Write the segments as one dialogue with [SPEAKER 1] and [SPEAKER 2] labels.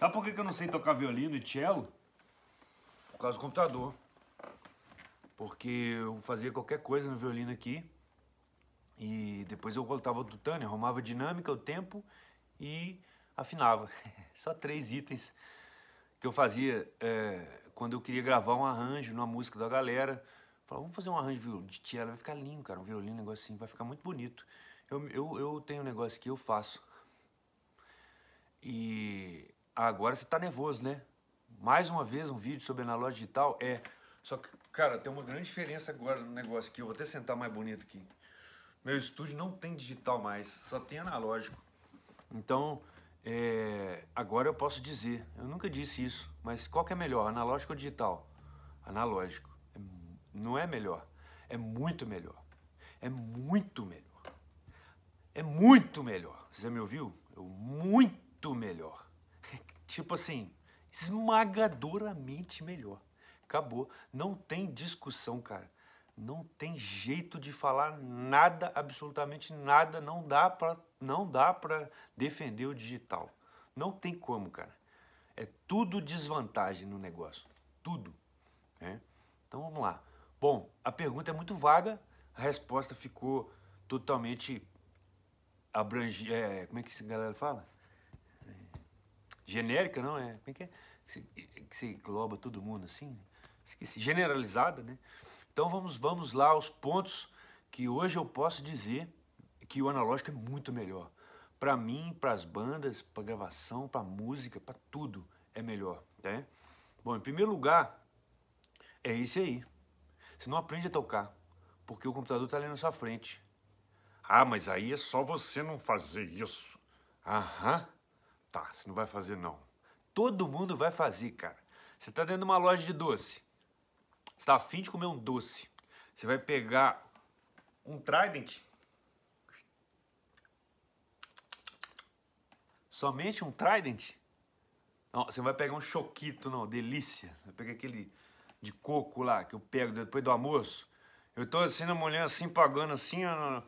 [SPEAKER 1] Sabe por que eu não sei tocar violino e cello? Por causa do computador. Porque eu fazia qualquer coisa no violino aqui. E depois eu voltava do Tânia, arrumava a dinâmica, o tempo e afinava. Só três itens que eu fazia é, quando eu queria gravar um arranjo numa música da galera. Falava, vamos fazer um arranjo de cello, vai ficar lindo, cara, um violino, um negócio assim, vai ficar muito bonito. Eu, eu, eu tenho um negócio que eu faço. E Agora você tá nervoso, né? Mais uma vez um vídeo sobre analógico digital? É. Só que, cara, tem uma grande diferença agora no negócio aqui. Eu vou até sentar mais bonito aqui. Meu estúdio não tem digital mais, só tem analógico. Então, é, agora eu posso dizer, eu nunca disse isso, mas qual que é melhor, analógico ou digital? Analógico. É não é melhor, é muito melhor. É muito melhor. É muito melhor. Você me ouviu? Eu, muito melhor tipo assim, esmagadoramente melhor. Acabou. Não tem discussão, cara. Não tem jeito de falar nada, absolutamente nada. Não dá para, não dá para defender o digital. Não tem como, cara. É tudo desvantagem no negócio. Tudo. Né? Então vamos lá. Bom, a pergunta é muito vaga. A resposta ficou totalmente abrangida. É, como é que essa galera fala? genérica, não é? Como é que é? Que se, engloba todo mundo assim? Né? Esqueci. Generalizada, né? Então vamos, vamos lá aos pontos que hoje eu posso dizer que o analógico é muito melhor. Para mim, para as bandas, para gravação, para música, para tudo é melhor, né? Bom, em primeiro lugar, é esse aí. Você não aprende a tocar, porque o computador está ali na sua frente. Ah, mas aí é só você não fazer isso. Aham. Tá, você não vai fazer não. Todo mundo vai fazer, cara. Você tá dentro de uma loja de doce. Você tá afim de comer um doce. Você vai pegar um Trident. Somente um Trident? Não, você vai pegar um choquito, não, delícia. Vai pegar aquele de coco lá que eu pego depois do almoço. Eu tô assim na mulher, assim, pagando assim, ó.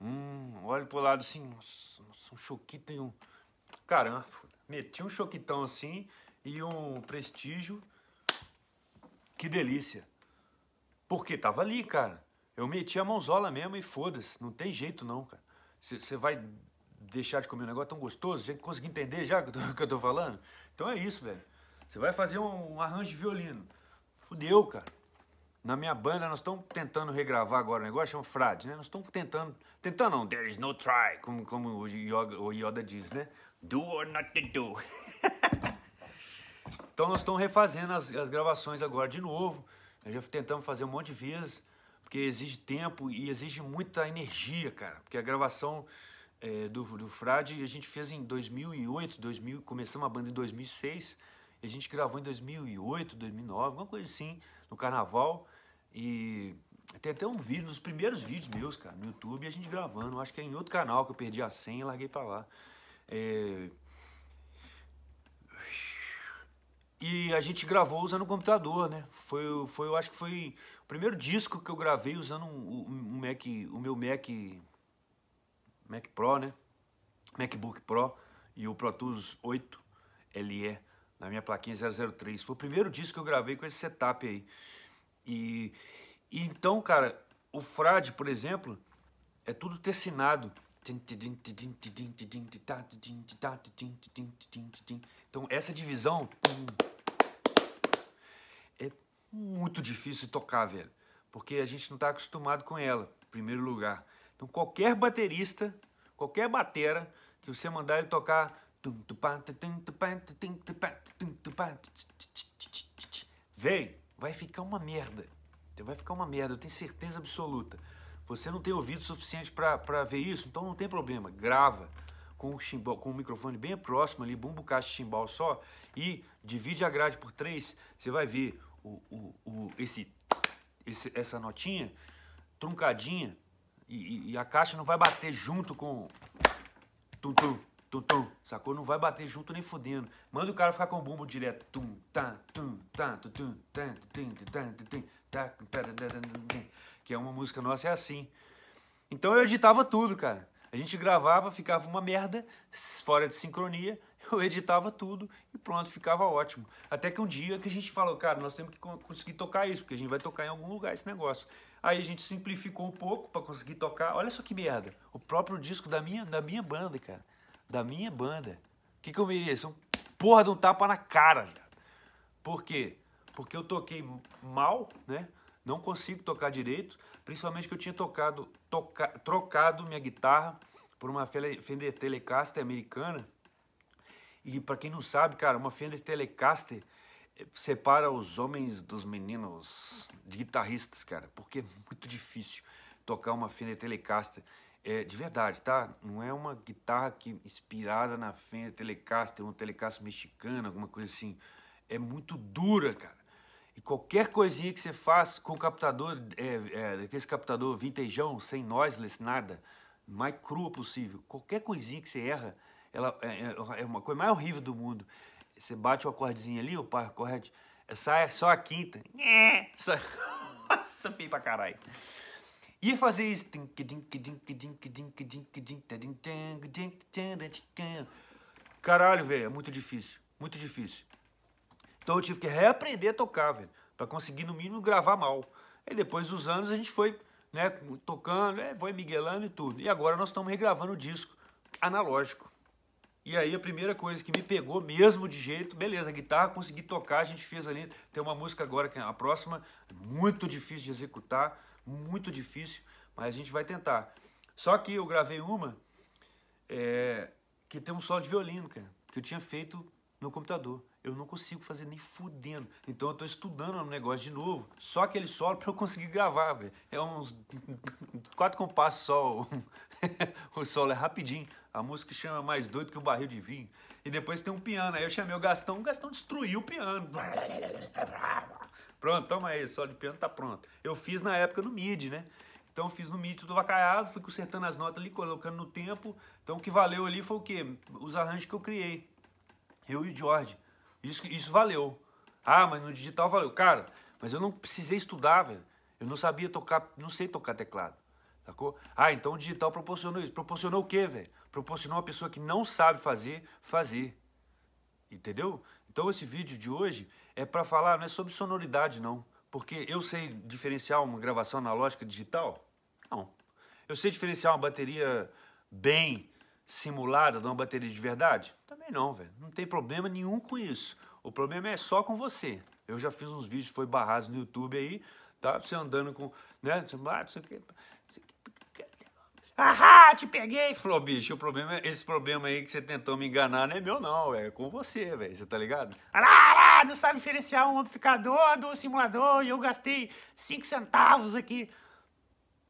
[SPEAKER 1] Hum, olho pro lado assim, nossa, nossa um choquito e um Caramba, meti um choquitão assim e um prestígio. Que delícia. Porque tava ali, cara. Eu meti a mãozola mesmo e foda-se. Não tem jeito não, cara. Você vai deixar de comer um negócio tão gostoso? Você consegui entender já o que, que eu tô falando? Então é isso, velho. Você vai fazer um, um arranjo de violino. Fudeu, cara. Na minha banda, nós estamos tentando regravar agora o negócio, chama Frade, né? Nós estamos tentando. Tentando não, there is no try, como, como o, Ioda o Yoda diz, né? Do or not to do. então nós estamos refazendo as, as gravações agora de novo. Nós já tentamos fazer um monte de vezes, porque exige tempo e exige muita energia, cara. Porque a gravação é, do, do Frade a gente fez em 2008, 2000, começamos a banda em 2006. E a gente gravou em 2008, 2009, alguma coisa assim, no carnaval. E tem até um vídeo, nos primeiros vídeos meus, cara, no YouTube, a gente gravando. Acho que é em outro canal que eu perdi a senha e larguei pra lá. É... E a gente gravou usando o computador, né? Foi, foi, eu acho que foi o primeiro disco que eu gravei usando um, um Mac, o meu Mac, Mac Pro, né? MacBook Pro e o Pro Tools 8 LE na minha plaquinha 003. Foi o primeiro disco que eu gravei com esse setup aí. E, e então, cara, o frade, por exemplo, é tudo tecinado Então, essa divisão é muito difícil de tocar, velho, porque a gente não está acostumado com ela, em primeiro lugar. Então, qualquer baterista, qualquer batera que você mandar ele tocar vem vai ficar uma merda. Então vai ficar uma merda, eu tenho certeza absoluta. Você não tem ouvido suficiente para ver isso, então não tem problema. Grava com o, chimbal, com o microfone bem próximo ali, bumbo, caixa, chimbal só, e divide a grade por três, você vai ver o, o, o esse, esse, essa notinha truncadinha e, e, a caixa não vai bater junto com... Tum, tum tum, sacou? Não vai bater junto nem fudendo. Manda o cara ficar com o bumbo direto. Tum, ta tum, ta tum, tum, tum tum, tum tum, que é uma música nossa, é assim. Então eu editava tudo, cara. A gente gravava, ficava uma merda, fora de sincronia, eu editava tudo e pronto, ficava ótimo. Até que um dia que a gente falou, cara, nós temos que conseguir tocar isso, porque a gente vai tocar em algum lugar esse negócio. Aí a gente simplificou um pouco para conseguir tocar. Olha só que merda. O próprio disco da minha, da minha banda, cara da minha banda. O que, que eu mereço? É um porra de um tapa na cara. Por quê? Porque eu toquei mal, né? Não consigo tocar direito, principalmente que eu tinha tocado, toca, trocado minha guitarra por uma Fender Telecaster americana. E para quem não sabe, cara, uma Fender Telecaster eh, separa os homens dos meninos de guitarristas, cara, porque é muito difícil tocar uma Fender Telecaster. É, de verdade, tá? Não é uma guitarra que inspirada na Fender Telecaster, uma Telecaster mexicana, alguma coisa assim. É muito dura, cara. E qualquer coisinha que você faz com o captador, é, é, aquele captador vintageão, sem noiseless, nada, mais crua possível, qualquer coisinha que você erra, ela é, é, é uma coisa mais horrível do mundo. Você bate o acordezinho ali, o par acorde, sai só a quinta. Nossa, feio pra caralho. E fazer isso. Caralho, velho, é muito difícil. Muito difícil. Então eu tive que reaprender a tocar, velho. Pra conseguir, no mínimo, gravar mal. E depois dos anos a gente foi, né, tocando, é, foi miguelando e tudo. E agora nós estamos regravando o disco analógico. E aí a primeira coisa que me pegou mesmo de jeito, beleza, a guitarra consegui tocar, a gente fez ali, tem uma música agora que é a próxima, é muito difícil de executar, muito difícil, mas a gente vai tentar. Só que eu gravei uma é, que tem um solo de violino, cara, que eu tinha feito no computador. Eu não consigo fazer nem fudendo. Então eu tô estudando o um negócio de novo, só aquele solo para eu conseguir gravar, velho. É uns quatro compassos só. o solo é rapidinho. A música chama Mais Doido que o um Barril de Vinho. E depois tem um piano. Aí eu chamei o Gastão, o Gastão destruiu o piano. Pronto, toma aí, só de piano tá pronto. Eu fiz na época no MIDI, né? Então eu fiz no MIDI tudo vacaiado, fui consertando as notas ali, colocando no tempo. Então o que valeu ali foi o quê? Os arranjos que eu criei. Eu e o Jorge. Isso, isso valeu. Ah, mas no digital valeu. Cara, mas eu não precisei estudar, velho. Eu não sabia tocar, não sei tocar teclado. Sacou? Ah, então o digital proporcionou isso. Proporcionou o quê, velho? Proporcionou uma pessoa que não sabe fazer, fazer. Entendeu? Então esse vídeo de hoje é para falar, não é sobre sonoridade, não. Porque eu sei diferenciar uma gravação analógica digital? Não. Eu sei diferenciar uma bateria bem simulada de uma bateria de verdade? Também não, velho. Não tem problema nenhum com isso. O problema é só com você. Eu já fiz uns vídeos, foi barrado no YouTube aí, tá? Você andando com, né? Você, ah, você, você, ah, te peguei! Falou, bicho, o problema, é, esse problema aí que você tentou me enganar não é meu não, é com você, velho. Você tá ligado? Ah, lá, ah, não sabe diferenciar um amplificador do simulador e eu gastei 5 centavos aqui.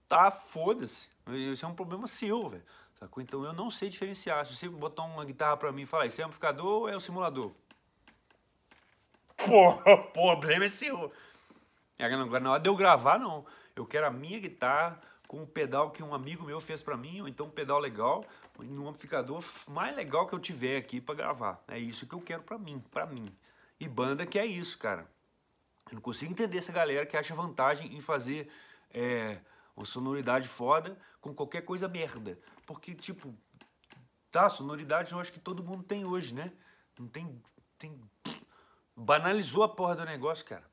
[SPEAKER 1] Tá, foda-se. Isso é um problema seu, velho. Então eu não sei diferenciar. Se você botar uma guitarra pra mim e falar, isso é amplificador ou é um simulador? Porra, o problema é seu. É agora, na hora de eu gravar, não. Eu quero a minha guitarra com o um pedal que um amigo meu fez para mim, ou então um pedal legal, num amplificador mais legal que eu tiver aqui para gravar. É isso que eu quero para mim, para mim. E banda que é isso, cara. Eu não consigo entender essa galera que acha vantagem em fazer é, uma sonoridade foda com qualquer coisa merda. Porque, tipo, tá, sonoridade eu acho que todo mundo tem hoje, né? Não tem. tem... Banalizou a porra do negócio, cara.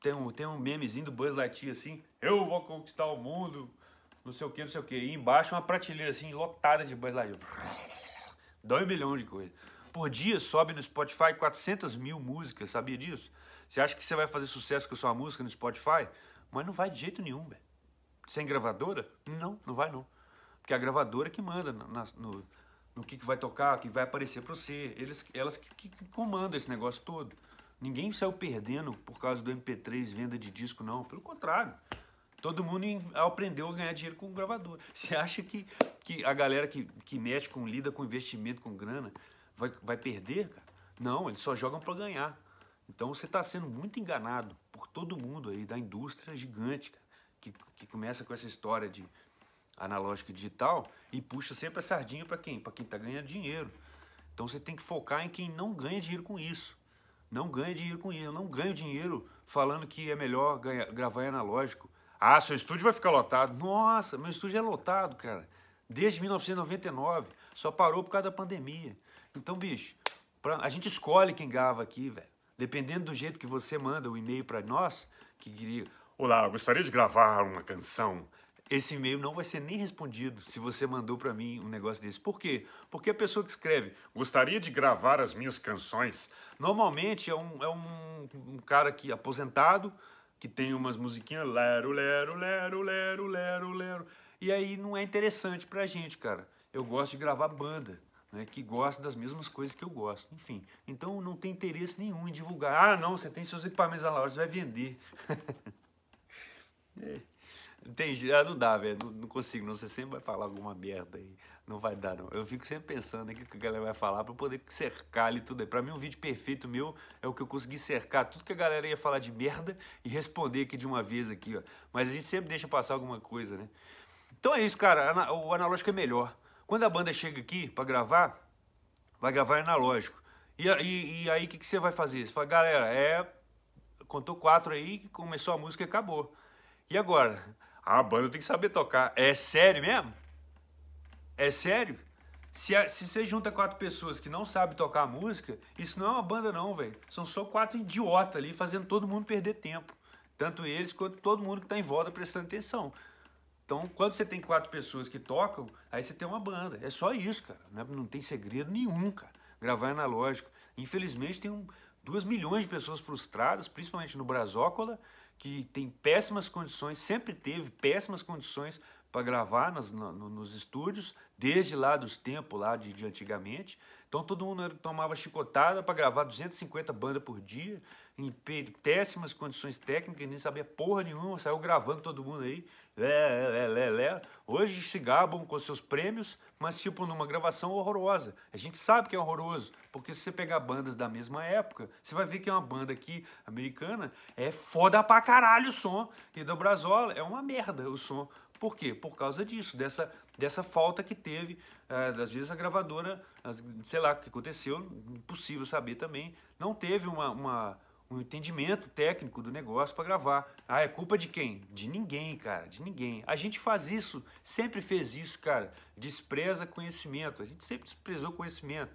[SPEAKER 1] Tem um, tem um memezinho do Buzz Lightyear assim, eu vou conquistar o mundo, não sei o que, não sei o que. E embaixo uma prateleira assim, lotada de Buzz Lightyear. Dói um milhão de coisas por dia sobe no Spotify 400 mil músicas, sabia disso? Você acha que você vai fazer sucesso com a sua música no Spotify? Mas não vai de jeito nenhum, velho. Sem gravadora? Não, não vai não. Porque é a gravadora que manda no, no que, que vai tocar, o que vai aparecer para você. Eles, elas que, que comandam esse negócio todo. Ninguém saiu perdendo por causa do MP3, venda de disco, não. Pelo contrário. Todo mundo aprendeu a ganhar dinheiro com gravador. Você acha que, que a galera que, que mexe com, lida com investimento, com grana, vai, vai perder, cara? Não, eles só jogam para ganhar. Então você está sendo muito enganado por todo mundo aí da indústria gigante, cara, que, que começa com essa história de analógico e digital e puxa sempre a sardinha para quem? Para quem está ganhando dinheiro. Então você tem que focar em quem não ganha dinheiro com isso. Não ganha dinheiro com isso. Eu não ganho dinheiro falando que é melhor ganhar, gravar em analógico. Ah, seu estúdio vai ficar lotado. Nossa, meu estúdio é lotado, cara. Desde 1999. Só parou por causa da pandemia. Então, bicho, pra, a gente escolhe quem grava aqui, velho. Dependendo do jeito que você manda o e-mail para nós, que queria, olá, gostaria de gravar uma canção. Esse e-mail não vai ser nem respondido se você mandou para mim um negócio desse. Por quê? Porque a pessoa que escreve, gostaria de gravar as minhas canções, normalmente é um, é um, um cara que aposentado, que tem umas musiquinhas lero, lero, lero, lero, lero, lero. E aí não é interessante pra gente, cara. Eu gosto de gravar banda né, que gosta das mesmas coisas que eu gosto. Enfim, então não tem interesse nenhum em divulgar. Ah, não, você tem seus equipamentos lá, você vai vender. é. Entendi, ah, não dá, velho, não, não, consigo, não. Você sempre vai falar alguma merda aí, não vai dar, não. Eu fico sempre pensando o que a galera vai falar para poder cercar ali tudo aí. Pra mim, um vídeo perfeito meu é o que eu consegui cercar tudo que a galera ia falar de merda e responder aqui de uma vez aqui, ó. Mas a gente sempre deixa passar alguma coisa, né? Então é isso, cara, o analógico é melhor. Quando a banda chega aqui para gravar, vai gravar analógico. E, e, e aí o que, que, você vai fazer? Você fala, galera, é. Contou quatro aí, começou a música e acabou. E agora? A banda tem que saber tocar. É sério mesmo? É sério? Se, se você junta quatro pessoas que não sabem tocar a música, isso não é uma banda não, velho. São só quatro idiotas ali fazendo todo mundo perder tempo. Tanto eles quanto todo mundo que está em volta prestando atenção. Então, quando você tem quatro pessoas que tocam, aí você tem uma banda. É só isso, cara. Né? Não tem segredo nenhum, cara. Gravar analógico. Infelizmente, tem um, duas milhões de pessoas frustradas, principalmente no Brasócola, que tem péssimas condições, sempre teve péssimas condições para gravar nas, na, nos estúdios, desde lá dos tempos, lá de, de antigamente. Então, todo mundo tomava chicotada para gravar 250 bandas por dia em péssimas condições técnicas, nem sabia porra nenhuma, saiu gravando todo mundo aí. Lé, lé, lé, lé. Hoje se gabam com seus prêmios, mas tipo numa gravação horrorosa. A gente sabe que é horroroso, porque se você pegar bandas da mesma época, você vai ver que é uma banda aqui, americana, é foda pra caralho o som. E do Brazola é uma merda o som. Por quê? Por causa disso, dessa, dessa falta que teve, é, às vezes a gravadora, sei lá o que aconteceu, impossível saber também, não teve uma, uma um entendimento técnico do negócio para gravar. Ah, é culpa de quem? De ninguém, cara, de ninguém. A gente faz isso, sempre fez isso, cara. Despreza conhecimento. A gente sempre desprezou conhecimento.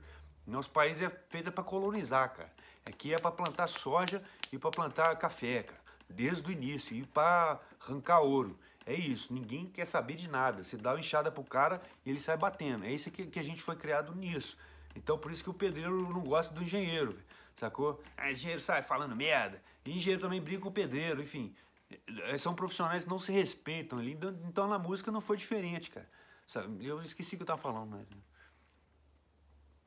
[SPEAKER 1] Nosso país é feito para colonizar, cara. Aqui é para plantar soja e para plantar café, cara. Desde o início e para arrancar ouro. É isso, ninguém quer saber de nada. Se dá uma enxada pro cara, ele sai batendo. É isso que, que a gente foi criado nisso. Então por isso que o pedreiro não gosta do engenheiro sacou? Aí é, engenheiro sai falando merda, e engenheiro também briga com o pedreiro, enfim. É, são profissionais que não se respeitam ali, então, então na música não foi diferente, cara. Eu esqueci o que eu tava falando, mas... Né?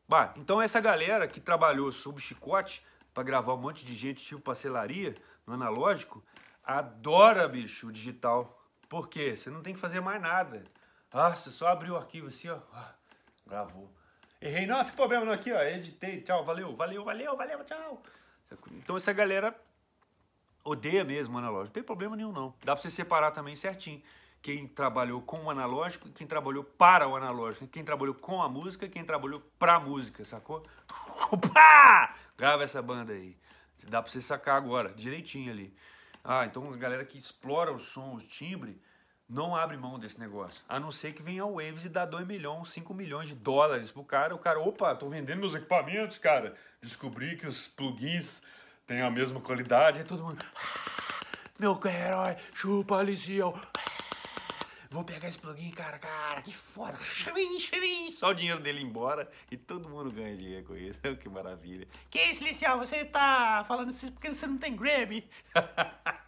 [SPEAKER 1] Bah, então essa galera que trabalhou sob chicote para gravar um monte de gente tipo parcelaria no analógico, adora, bicho, o digital. Por quê? Você não tem que fazer mais nada. Ah, você só abriu o arquivo assim, ó. Ah, gravou. Errei, não, sem problema não aqui, ó. Editei, tchau, valeu, valeu, valeu, valeu, tchau. Então essa galera odeia mesmo o analógico. Não tem problema nenhum, não. Dá pra você separar também certinho. Quem trabalhou com o analógico, quem trabalhou para o analógico, quem trabalhou com a música, quem trabalhou pra música, sacou? Opa! Grava essa banda aí. Dá pra você sacar agora, direitinho ali. Ah, então a galera que explora o som, o timbre, não abre mão desse negócio. A não ser que venha o Waves e dá 2 milhões, 5 milhões de dólares pro cara. O cara, opa, tô vendendo meus equipamentos, cara. Descobri que os plugins têm a mesma qualidade. E todo mundo, ah, meu herói, chupa Alicião. Ah, vou pegar esse plugin, cara, cara, que foda. Xim, xim. Só o dinheiro dele embora e todo mundo ganha dinheiro com isso. que maravilha. Que isso, Licial? você tá falando isso porque você não tem Grammy.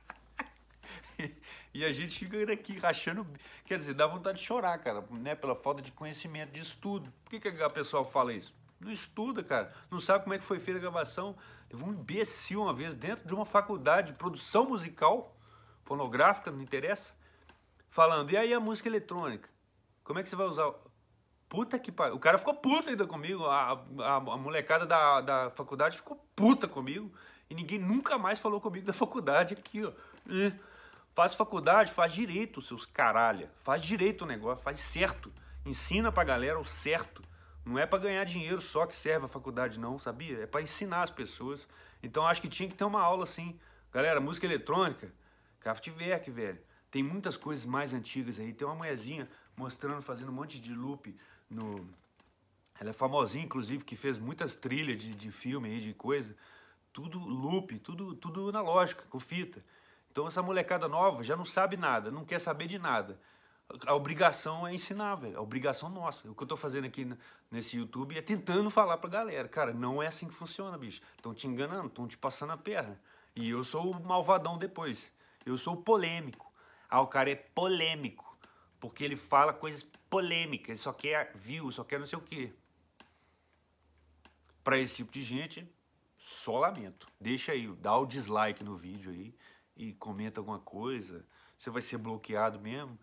[SPEAKER 1] e a gente chega aqui rachando. Quer dizer, dá vontade de chorar, cara, né? Pela falta de conhecimento, de estudo. Por que, que a pessoa fala isso? Não estuda, cara. Não sabe como é que foi feita a gravação. Teve um imbecil uma vez dentro de uma faculdade de produção musical, fonográfica, não interessa, falando, e aí a música eletrônica? Como é que você vai usar? Puta que pariu. O cara ficou puto ainda comigo. A, a, a molecada da, da faculdade ficou puta comigo. E ninguém nunca mais falou comigo da faculdade aqui, ó. Faz faculdade, faz direito, seus caralha. Faz direito o negócio, faz certo. Ensina pra galera o certo. Não é para ganhar dinheiro só que serve a faculdade, não, sabia? É para ensinar as pessoas. Então acho que tinha que ter uma aula assim. Galera, música eletrônica, Kraftwerk, velho. Tem muitas coisas mais antigas aí. Tem uma mulherzinha mostrando, fazendo um monte de loop no. Ela é famosinha, inclusive, que fez muitas trilhas de, de filme aí, de coisa. Tudo loop, tudo, tudo na lógica, com fita. Então essa molecada nova já não sabe nada, não quer saber de nada. A obrigação é ensinar, velho. A obrigação nossa. O que eu tô fazendo aqui nesse YouTube é tentando falar pra galera. Cara, não é assim que funciona, bicho. Estão te enganando, estão te passando a perna. E eu sou o malvadão depois. Eu sou polêmico. Ah, o cara é polêmico. Porque ele fala coisas polêmicas. Ele só quer view, só quer não sei o quê. Pra esse tipo de gente, só lamento. Deixa aí, dá o dislike no vídeo aí e comenta alguma coisa, você vai ser bloqueado mesmo.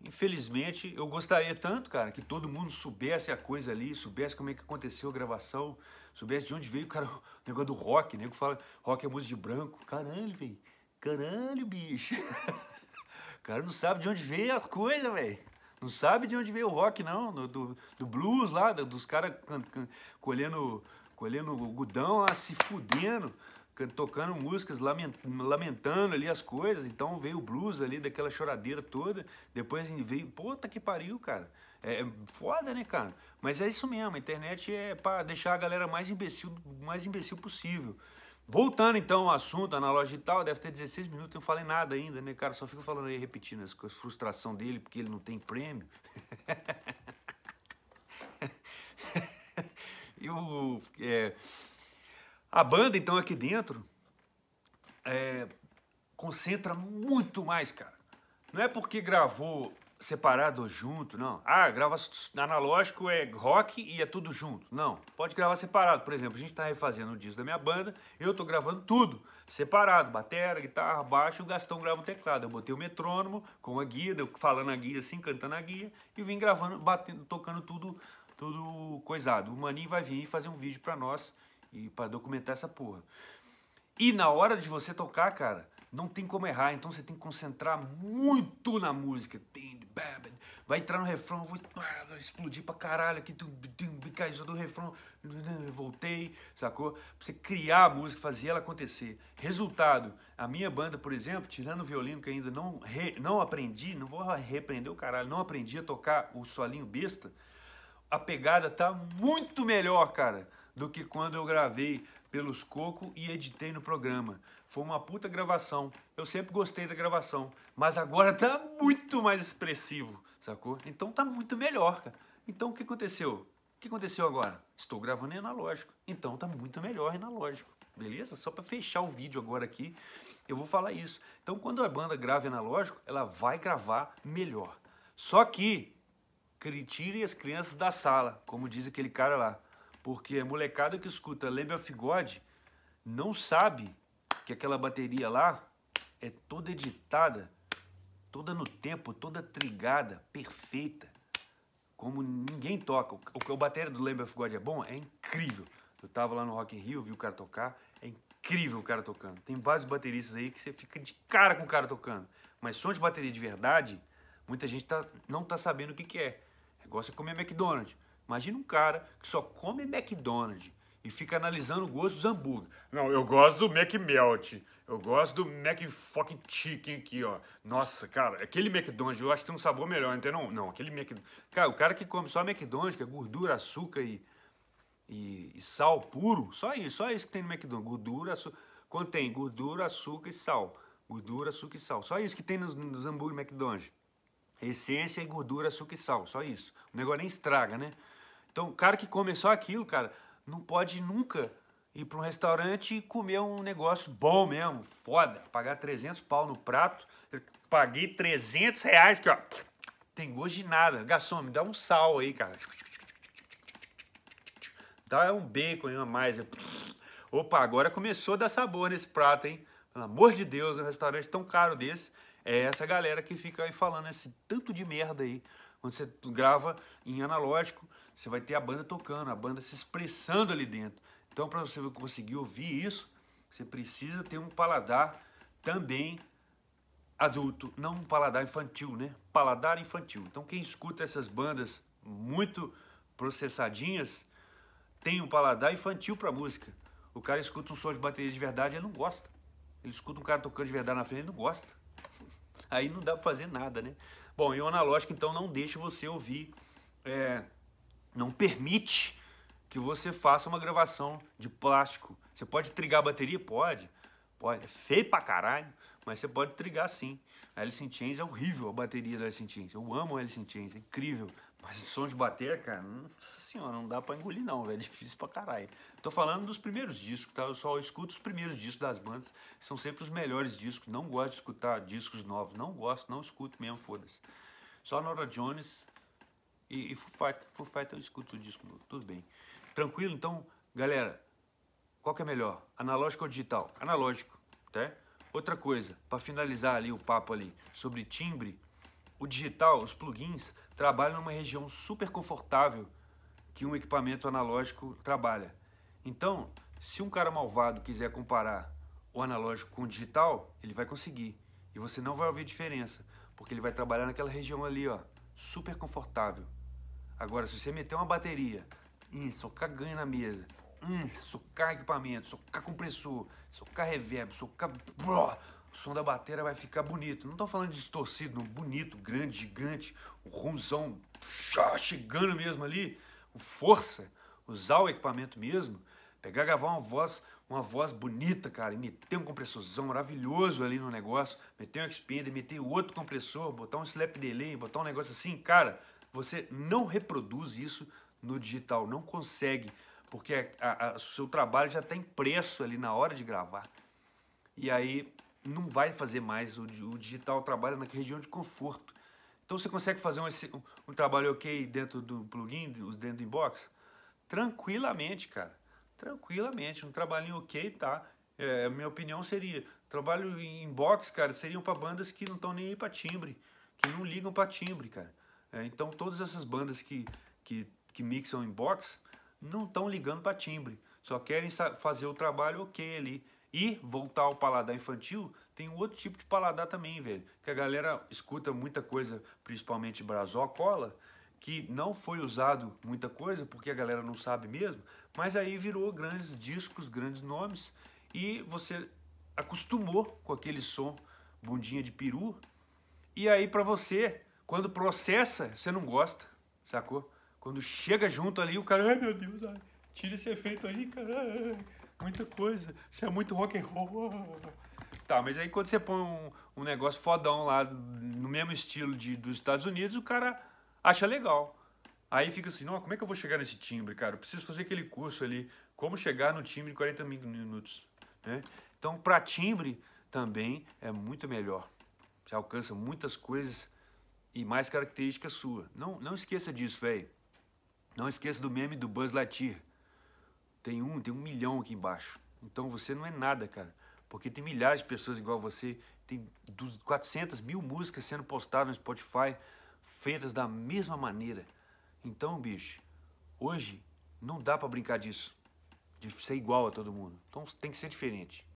[SPEAKER 1] Infelizmente, eu gostaria tanto, cara, que todo mundo soubesse a coisa ali, soubesse como é que aconteceu a gravação, soubesse de onde veio cara, o negócio do rock, né? Que fala rock é música de branco. Caralho, velho. Caralho, bicho. o cara não sabe de onde veio as coisas, velho. Não sabe de onde veio o rock, não. Do, do, do blues lá, dos caras colhendo, colhendo gudão lá, se fudendo tocando músicas, lamentando ali as coisas. Então veio o blues ali daquela choradeira toda. Depois veio, puta que pariu, cara. É, é foda, né, cara? Mas é isso mesmo, a internet é para deixar a galera mais imbecil, mais imbecil possível. Voltando então ao assunto, na loja tal, deve ter 16 minutos, eu não falei nada ainda, né, cara? Só fico falando aí, repetindo as coisas, frustração dele, porque ele não tem prêmio. e o. É, a banda, então, aqui dentro é, concentra muito mais, cara. Não é porque gravou separado ou junto, não. Ah, grava analógico é rock e é tudo junto. Não, pode gravar separado. Por exemplo, a gente está refazendo o disco da minha banda, eu estou gravando tudo separado, batera, guitarra, baixo, o Gastão grava o teclado. Eu botei o metrônomo com a guia, falando a guia assim, cantando a guia e vim gravando, batendo, tocando tudo, tudo coisado. O Maninho vai vir fazer um vídeo para nós e para documentar essa porra. E na hora de você tocar, cara, não tem como errar, então você tem que concentrar muito na música. Vai entrar no refrão, vou explodir pra caralho aqui, caiu do refrão, voltei, sacou? Pra você criar a música, fazer ela acontecer. Resultado, a minha banda, por exemplo, tirando o violino que ainda não, re, não aprendi, não vou repreender o caralho, não aprendi a tocar o solinho besta, a pegada tá muito melhor, cara do que quando eu gravei pelos Coco e editei no programa. Foi uma puta gravação. Eu sempre gostei da gravação, mas agora tá muito mais expressivo, sacou? Então tá muito melhor, cara. Então o que aconteceu? O que aconteceu agora? Estou gravando em analógico. Então tá muito melhor em analógico. Beleza? Só para fechar o vídeo agora aqui, eu vou falar isso. Então quando a banda grava em analógico, ela vai gravar melhor. Só que tirem as crianças da sala, como diz aquele cara lá. Porque a molecada que escuta Lamb of God não sabe que aquela bateria lá é toda editada, toda no tempo, toda trigada, perfeita. Como ninguém toca. O que o bateria do Lamb of God é bom é incrível. Eu tava lá no Rock in Rio, vi o cara tocar, é incrível o cara tocando. Tem vários bateristas aí que você fica de cara com o cara tocando. Mas som de bateria de verdade, muita gente tá, não tá sabendo o que, que é. O negócio é comer McDonald's. Imagina um cara que só come McDonald's e fica analisando o gosto dos hambúrguer. Não, eu gosto do McMelt. Eu gosto do McFucking Chicken aqui, ó. Nossa, cara, aquele McDonald's eu acho que tem um sabor melhor, entendeu? Não, não aquele McDonald's... Cara, o cara que come só McDonald's, que é gordura, açúcar e, e, e sal puro, só isso, só isso que tem no McDonald's. Gordura, açúcar... Contém gordura, açúcar e sal. Gordura, açúcar e sal. Só isso que tem nos, nos McDonald's. Essência e gordura, açúcar e sal, só isso. O negócio nem estraga, né? Então, o cara que começou aquilo, cara, não pode nunca ir para um restaurante e comer um negócio bom mesmo, foda, pagar 300 pau no prato. Eu paguei 300 reais, que ó, tem gosto de nada. Garçom, me dá um sal aí, cara. Dá um bacon aí a mais. Opa, agora começou a dar sabor nesse prato, hein? Pelo amor de Deus, um restaurante tão caro desse. É essa galera que fica aí falando esse tanto de merda aí. Quando você grava em analógico, você vai ter a banda tocando, a banda se expressando ali dentro. Então, para você conseguir ouvir isso, você precisa ter um paladar também adulto, não um paladar infantil, né? Paladar infantil. Então, quem escuta essas bandas muito processadinhas tem um paladar infantil para música. O cara escuta um som de bateria de verdade, ele não gosta. Ele escuta um cara tocando de verdade na frente, ele não gosta. Aí não dá para fazer nada, né? Bom, e o analógico então não deixa você ouvir é, não permite que você faça uma gravação de plástico. Você pode trigar a bateria? Pode. Pode. É feio pra caralho, mas você pode trigar sim. A Alice in Chains é horrível a bateria da Alice in Chains. Eu amo a Alice in Chains, é incrível. Mas som de bater, cara, nossa senhora, não dá pra engolir não, velho. É difícil pra caralho. Tô falando dos primeiros discos, tá? Eu só escuto os primeiros discos das bandas. São sempre os melhores discos. Não gosto de escutar discos novos. Não gosto, não escuto mesmo, foda-se. Só Nora Jones, e, e Foo, Foo eu escuto o disco, tudo bem. Tranquilo? Então, galera, qual que é melhor? Analógico ou digital? Analógico, tá? Outra coisa, para finalizar ali o papo ali sobre timbre, o digital, os plugins, trabalham numa região super confortável que um equipamento analógico trabalha. Então, se um cara malvado quiser comparar o analógico com o digital, ele vai conseguir. E você não vai ouvir diferença, porque ele vai trabalhar naquela região ali, ó, super confortável. Agora, se você meter uma bateria, hum, socar ganho na mesa, hum, socar equipamento, socar compressor, socar reverb, socar... Bro, o som da bateria vai ficar bonito. Não tô falando de distorcido, não. Bonito, grande, gigante, o rumzão chegando mesmo ali, o força. Usar o equipamento mesmo, pegar gravar uma voz, uma voz bonita, cara, e meter um compressorzão maravilhoso ali no negócio, meter um expander, meter outro compressor, botar um slap delay, botar um negócio assim, cara, você não reproduz isso no digital, não consegue, porque o seu trabalho já está impresso ali na hora de gravar. E aí não vai fazer mais. O, o digital trabalha na região de conforto. Então você consegue fazer um, um, um trabalho ok dentro do plugin, dentro do inbox? Tranquilamente, cara. Tranquilamente. Um trabalhinho ok, tá? É, minha opinião seria: trabalho em inbox, cara, seriam para bandas que não estão nem aí para timbre, que não ligam para timbre, cara. É, então todas essas bandas que, que, que mixam em box não estão ligando para timbre, só querem fazer o trabalho ok ali. E voltar ao paladar infantil, tem outro tipo de paladar também, velho. Que a galera escuta muita coisa, principalmente brasó, cola, que não foi usado muita coisa, porque a galera não sabe mesmo, mas aí virou grandes discos, grandes nomes, e você acostumou com aquele som bundinha de peru, e aí para você quando processa, você não gosta, sacou? Quando chega junto ali, o cara, ai meu Deus, ai, tira esse efeito aí, cara, muita coisa, isso é muito rock and roll. Tá, mas aí quando você põe um, um negócio fodão lá, no mesmo estilo de, dos Estados Unidos, o cara acha legal. Aí fica assim, não, como é que eu vou chegar nesse timbre, cara? Eu preciso fazer aquele curso ali, como chegar no timbre em 40 minutos, né? Então, para timbre também é muito melhor. Você alcança muitas coisas e mais característica sua. Não, não esqueça disso, velho. Não esqueça do meme do Buzz Lightyear. Tem um, tem um milhão aqui embaixo. Então você não é nada, cara. Porque tem milhares de pessoas igual você. Tem 400 mil músicas sendo postadas no Spotify, feitas da mesma maneira. Então, bicho, hoje não dá para brincar disso. De ser igual a todo mundo. Então tem que ser diferente.